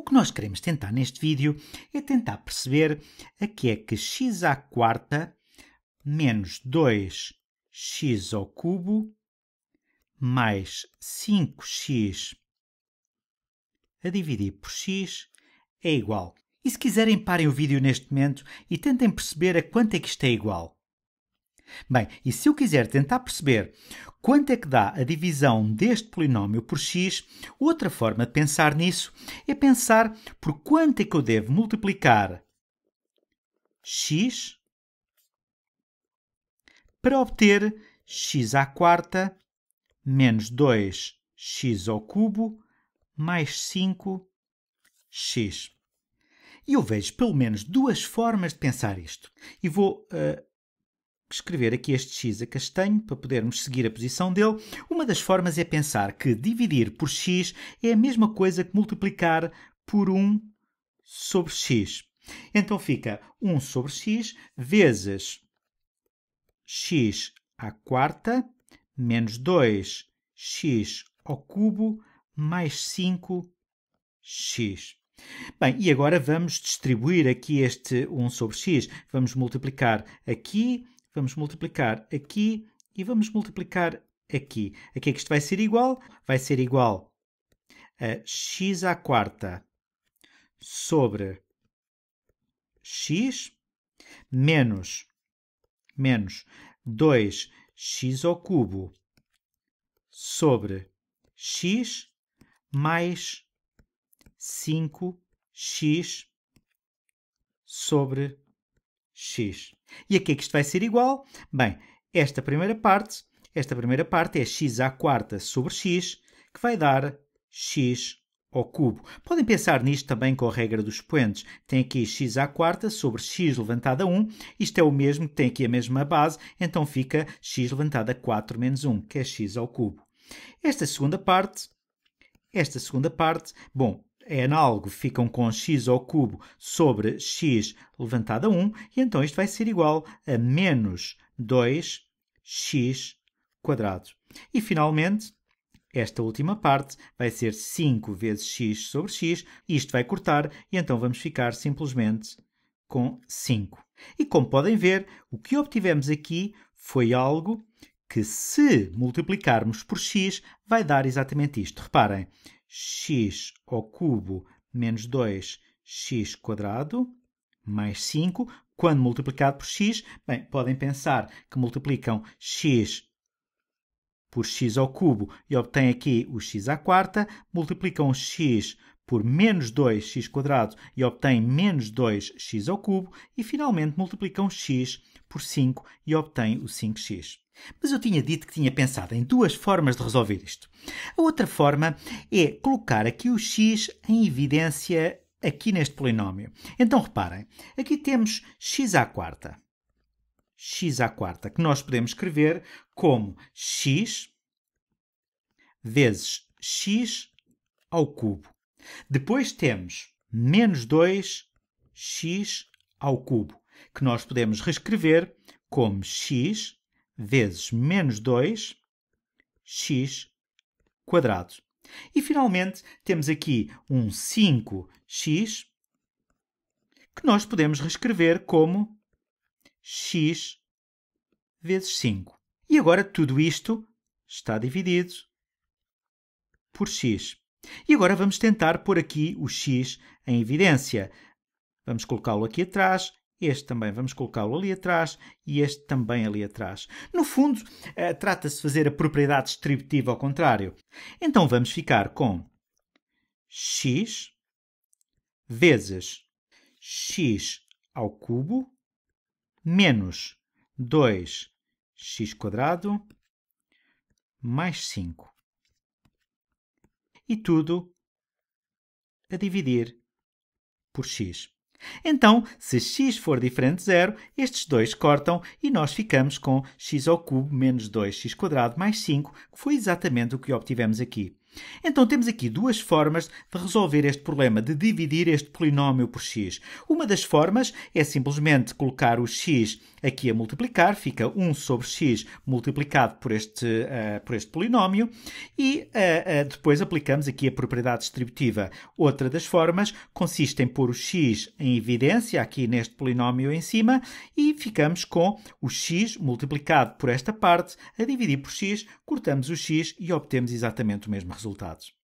O que nós queremos tentar neste vídeo é tentar perceber a que é que x à quarta menos 2x ao cubo mais 5x a dividir por x é igual. E se quiserem parem o vídeo neste momento e tentem perceber a quanto é que isto é igual. Bem, e se eu quiser tentar perceber quanto é que dá a divisão deste polinómio por x, outra forma de pensar nisso é pensar por quanto é que eu devo multiplicar x para obter x à quarta menos 2x ao cubo mais 5x. E eu vejo pelo menos duas formas de pensar isto. E vou uh, escrever aqui este x a castanho para podermos seguir a posição dele. Uma das formas é pensar que dividir por x é a mesma coisa que multiplicar por 1 sobre x. Então fica 1 sobre x vezes x à quarta menos 2x ao cubo mais 5x. Bem, e agora vamos distribuir aqui este 1 sobre x. Vamos multiplicar aqui vamos multiplicar aqui e vamos multiplicar aqui. aqui que é que isto vai ser igual? Vai ser igual a x à quarta sobre x menos menos 2x ao cubo sobre x mais 5x sobre x. E a que é que isto vai ser igual? Bem, esta primeira parte, esta primeira parte é x à quarta sobre x, que vai dar x ao cubo. Podem pensar nisto também com a regra dos expoentes. Tem aqui x à quarta sobre x levantado a 1. Isto é o mesmo, tem aqui a mesma base, então fica x levantado a 4 menos 1, que é x ao cubo. Esta segunda parte, esta segunda parte, bom, é análogo, ficam com x ao cubo sobre x levantada a 1, e então isto vai ser igual a menos 2x quadrado. E finalmente, esta última parte vai ser 5 vezes x sobre x, isto vai cortar, e então vamos ficar simplesmente com 5. E como podem ver, o que obtivemos aqui foi algo que, se multiplicarmos por x, vai dar exatamente isto. Reparem, x ao cubo menos 2x quadrado mais 5, quando multiplicado por x, bem, podem pensar que multiplicam x por x ao cubo e obtêm aqui o x à quarta, multiplicam x por menos 2x quadrado e obtêm menos 2x ao cubo e finalmente multiplicam x por 5 e obtém o 5x. Mas eu tinha dito que tinha pensado em duas formas de resolver isto. A outra forma é colocar aqui o x em evidência aqui neste polinómio. Então reparem, aqui temos x à quarta. x à quarta, que nós podemos escrever como x vezes x ao cubo. Depois temos menos 2x ao cubo que nós podemos reescrever como x vezes menos 2 x quadrado. E finalmente temos aqui um 5x que nós podemos reescrever como x vezes 5. E agora tudo isto está dividido por x. E agora vamos tentar pôr aqui o x em evidência. Vamos colocá-lo aqui atrás este também vamos colocá-lo ali atrás e este também ali atrás. No fundo, eh, trata-se de fazer a propriedade distributiva ao contrário. Então vamos ficar com x vezes x ao cubo menos 2x quadrado mais 5. E tudo a dividir por x. Então, se x for diferente de zero, estes dois cortam e nós ficamos com x ao cubo menos 2x quadrado mais 5, que foi exatamente o que obtivemos aqui. Então temos aqui duas formas de resolver este problema, de dividir este polinómio por x. Uma das formas é simplesmente colocar o x aqui a multiplicar, fica 1 sobre x multiplicado por este, uh, por este polinómio, e uh, uh, depois aplicamos aqui a propriedade distributiva. Outra das formas consiste em pôr o x em evidência, aqui neste polinómio em cima, e ficamos com o x multiplicado por esta parte, a dividir por x, cortamos o x e obtemos exatamente o mesmo resultado resultados.